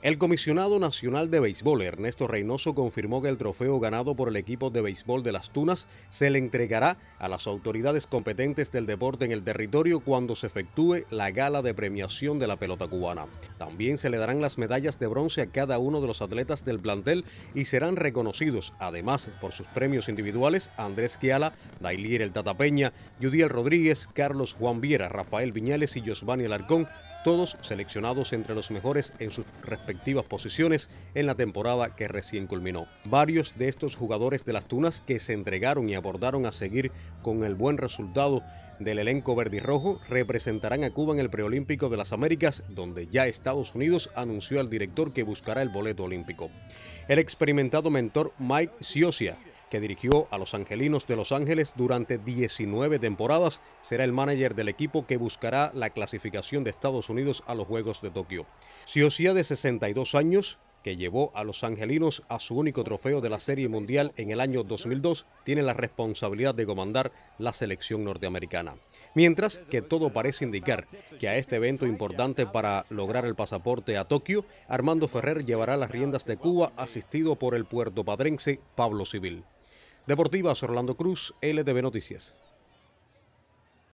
El comisionado nacional de béisbol Ernesto Reynoso confirmó que el trofeo ganado por el equipo de béisbol de las Tunas se le entregará a las autoridades competentes del deporte en el territorio cuando se efectúe la gala de premiación de la pelota cubana. También se le darán las medallas de bronce a cada uno de los atletas del plantel y serán reconocidos, además por sus premios individuales, Andrés Quiala, Dailier El Tatapeña, Yudiel Rodríguez, Carlos Juan Viera, Rafael Viñales y Josvani Alarcón, todos seleccionados entre los mejores en sus respectivas posiciones en la temporada que recién culminó. Varios de estos jugadores de las Tunas que se entregaron y abordaron a seguir con el buen resultado del elenco verde rojo... representarán a Cuba en el preolímpico de las Américas, donde ya Estados Unidos anunció al director que buscará el boleto olímpico. El experimentado mentor Mike siosia que dirigió a los Angelinos de Los Ángeles durante 19 temporadas, será el manager del equipo que buscará la clasificación de Estados Unidos a los Juegos de Tokio. Siocia, de 62 años, que llevó a los angelinos a su único trofeo de la Serie Mundial en el año 2002, tiene la responsabilidad de comandar la selección norteamericana. Mientras que todo parece indicar que a este evento importante para lograr el pasaporte a Tokio, Armando Ferrer llevará las riendas de Cuba asistido por el puertopadrense Pablo Civil. Deportivas Orlando Cruz, LTV Noticias.